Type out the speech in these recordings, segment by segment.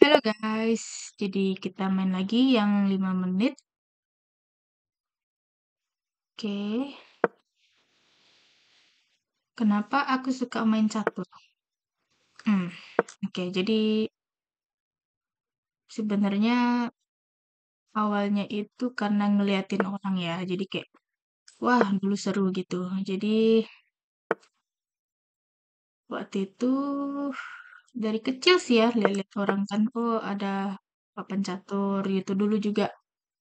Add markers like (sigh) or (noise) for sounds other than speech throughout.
Halo guys, jadi kita main lagi yang 5 menit. Oke. Kenapa aku suka main catur? Hmm. Oke, jadi sebenarnya awalnya itu karena ngeliatin orang ya. Jadi kayak, wah dulu seru gitu. Jadi, waktu itu dari kecil sih ya lihat-lihat orang kan, oh ada papan catur gitu, dulu juga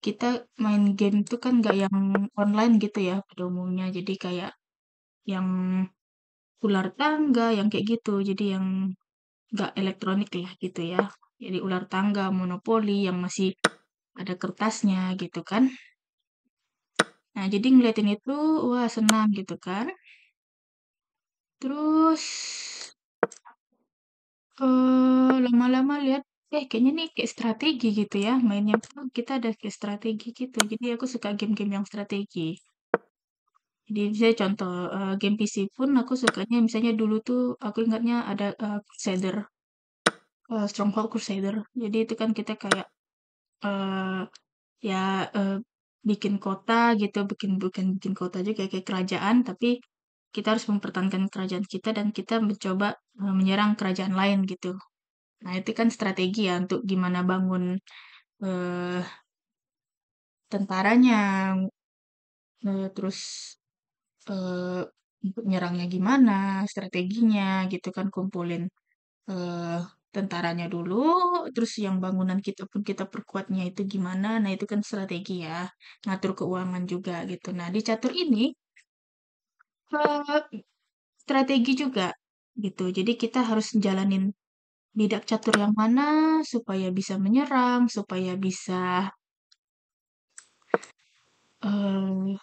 kita main game itu kan nggak yang online gitu ya pada umumnya, jadi kayak yang ular tangga, yang kayak gitu, jadi yang nggak elektronik lah gitu ya. Jadi ular tangga, monopoli yang masih ada kertasnya gitu kan. Nah, jadi ngeliatin itu, wah senang gitu kan. Terus lama lama-lama lihat, eh kayaknya nih kayak strategi gitu ya mainnya tuh oh, kita ada kayak strategi gitu, jadi aku suka game-game yang strategi. Jadi misalnya contoh, uh, game PC pun aku sukanya misalnya dulu tuh aku ingatnya ada, uh, Crusader, uh, Stronghold Crusader. Jadi itu kan kita kayak, uh, ya, uh, bikin kota gitu, bikin bukan bikin kota juga kayak kerajaan tapi kita harus mempertahankan kerajaan kita dan kita mencoba e, menyerang kerajaan lain gitu. Nah, itu kan strategi ya untuk gimana bangun uh, tentaranya, uh, terus uh, nyerangnya gimana, strateginya gitu kan kumpulin uh, tentaranya dulu, terus yang bangunan kita pun kita perkuatnya itu gimana, nah itu kan strategi ya, ngatur keuangan juga gitu. Nah di catur ini ke strategi juga, gitu. Jadi kita harus jalanin bidak catur yang mana supaya bisa menyerang, supaya bisa eh,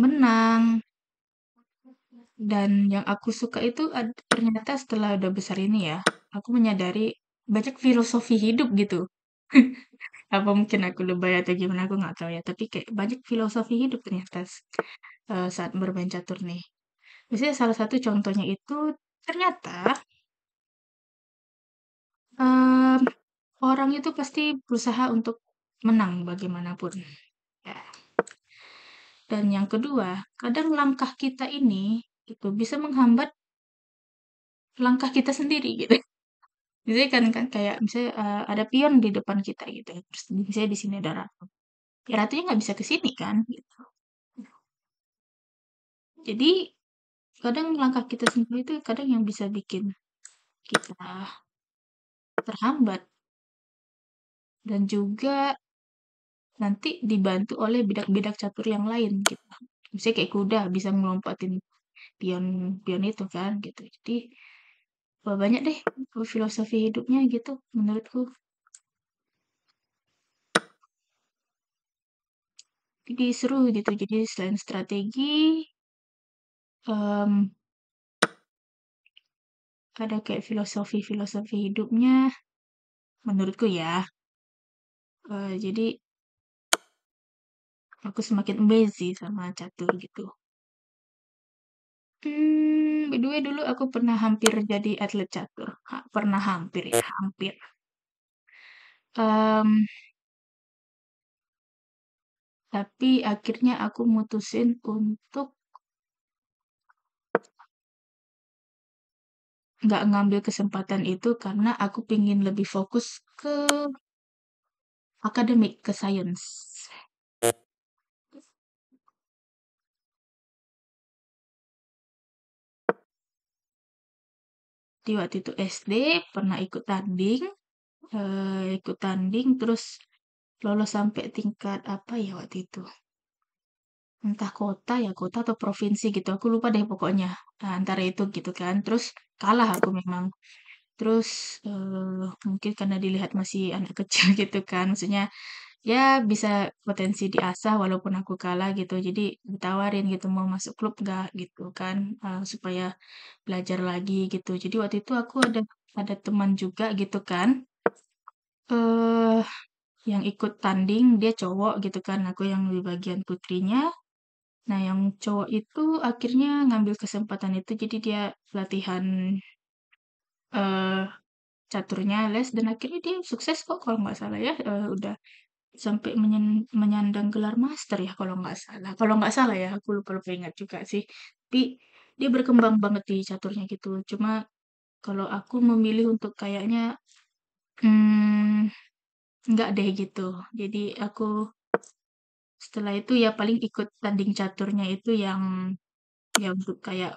menang. Dan yang aku suka itu ternyata setelah udah besar ini ya, aku menyadari banyak filosofi hidup gitu. (laughs) apa mungkin aku lebay atau gimana aku nggak tahu ya tapi kayak banyak filosofi hidup ternyata uh, saat bermain catur nih misalnya salah satu contohnya itu ternyata um, orang itu pasti berusaha untuk menang bagaimanapun ya dan yang kedua kadang langkah kita ini itu bisa menghambat langkah kita sendiri gitu misalnya kan kan kayak misalnya, uh, ada pion di depan kita gitu ya, terus misalnya di sini ada ratu. Ya ratunya nggak bisa ke sini kan, gitu. Jadi, kadang langkah kita sendiri itu kadang yang bisa bikin kita terhambat. Dan juga, nanti dibantu oleh bidak-bidak catur yang lain gitu. Misalnya kayak kuda bisa melompatin pion pion itu kan gitu. Jadi banyak deh filosofi hidupnya gitu menurutku jadi seru gitu jadi selain strategi um, ada kayak filosofi-filosofi hidupnya menurutku ya uh, jadi aku semakin amazed sama catur gitu hmm kedua dulu aku pernah hampir jadi atlet catur. Ha, pernah hampir ya, hampir. Um, tapi akhirnya aku mutusin untuk nggak ngambil kesempatan itu karena aku pingin lebih fokus ke akademik, ke science waktu itu SD pernah ikut tanding eh, ikut tanding terus lolos sampai tingkat apa ya waktu itu entah kota ya kota atau provinsi gitu aku lupa deh pokoknya nah, antara itu gitu kan terus kalah aku memang terus eh, mungkin karena dilihat masih anak (laughs) kecil gitu kan maksudnya ya bisa potensi diasah walaupun aku kalah gitu. Jadi ditawarin gitu mau masuk klub nggak gitu kan, uh, supaya belajar lagi gitu. Jadi waktu itu aku ada ada teman juga gitu kan, uh, yang ikut tanding dia cowok gitu kan, aku yang di bagian putrinya. Nah yang cowok itu akhirnya ngambil kesempatan itu jadi dia latihan, eh uh, caturnya les dan akhirnya dia sukses kok kalau nggak salah ya, uh, udah Sampai menyen menyandang gelar master ya kalau nggak salah kalau nggak salah ya, aku lupa-lupa ingat juga sih. Tapi dia berkembang banget di caturnya gitu. Cuma kalau aku memilih untuk kayaknya, hmm, nggak deh gitu. Jadi aku setelah itu ya paling ikut tanding caturnya itu yang ya untuk kayak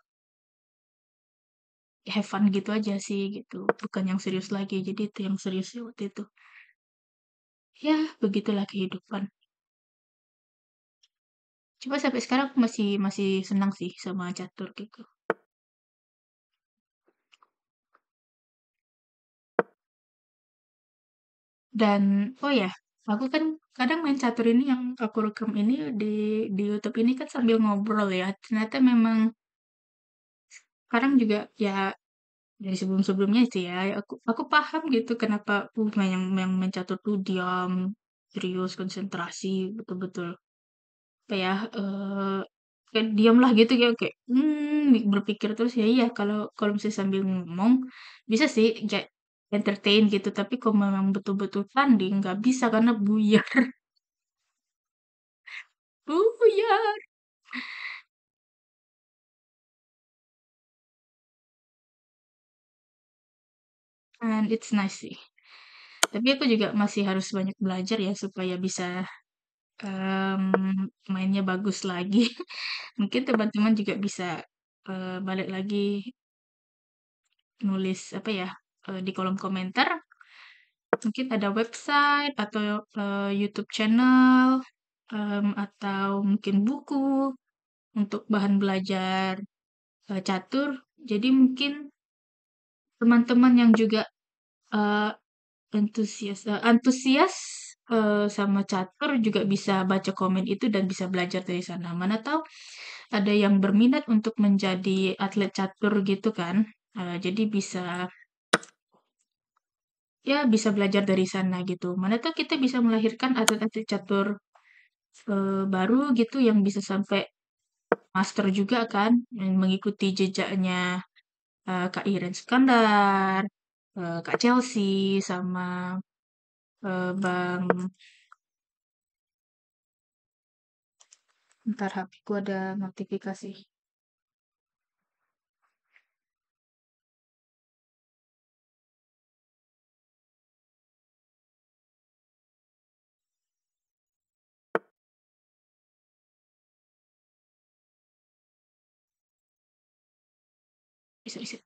have fun gitu aja sih gitu, bukan yang serius lagi. Jadi itu yang serius waktu itu. Ya, begitulah kehidupan. Cuma sampai sekarang aku masih masih senang sih sama catur gitu. Dan oh ya, aku kan kadang main catur ini yang aku rekam ini di di YouTube ini kan sambil ngobrol ya. Ternyata memang sekarang juga ya dari sebelum-sebelumnya itu ya aku aku paham gitu kenapa uh, yang yang mencatur tuh diam serius konsentrasi betul-betul apa ya uh, kayak diamlah gitu kayak kayak hmm, berpikir terus ya iya kalau kalau misalnya sambil ngomong bisa sih kayak entertain gitu tapi kalau memang betul-betul tanding nggak bisa karena buyar (laughs) buyar And it's nice sih. Tapi aku juga masih harus banyak belajar ya supaya bisa um, mainnya bagus lagi. (laughs) Mungkin teman-teman juga bisa uh, balik lagi nulis apa ya uh, di kolom komentar. Mungkin ada website atau uh, YouTube channel um, atau mungkin buku untuk bahan belajar uh, catur. Jadi mungkin teman-teman yang juga eh, antusias uh, antusias uh, sama catur juga bisa baca komen itu dan bisa belajar dari sana mana tahu ada yang berminat untuk menjadi atlet catur gitu kan uh, jadi bisa ya bisa belajar dari sana gitu mana tahu kita bisa melahirkan atlet-atlet catur uh, baru gitu yang bisa sampai master juga kan mengikuti jejaknya uh, Kak Iren Skandar, uh, eh, Kak Chelsea, sama uh, Bang Ntar HP ku ada notifikasi. bisa-bisa, bisa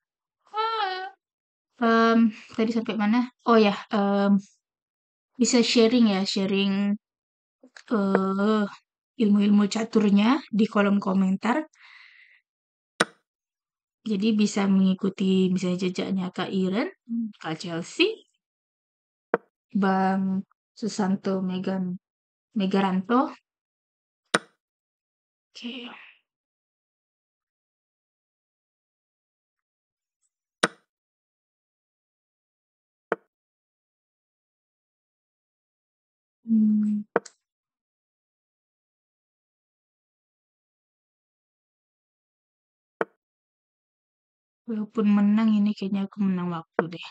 Um, tadi sampai mana? Oh ya, um, bisa sharing ya, sharing uh, ilmu-ilmu caturnya di kolom komentar. Jadi bisa mengikuti bisa jejaknya Kak Iren, Kak Chelsea, Bang Susanto Megan Megaranto. Oke. Okay. Hmm. Walaupun menang ini kayaknya aku menang waktu deh.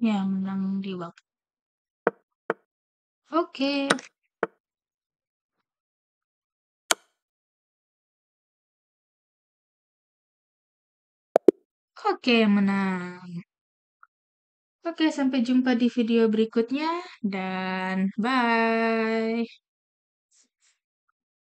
Ya, menang di waktu. Oke. Oke, menang. Oke, sampai jumpa di video berikutnya, dan bye.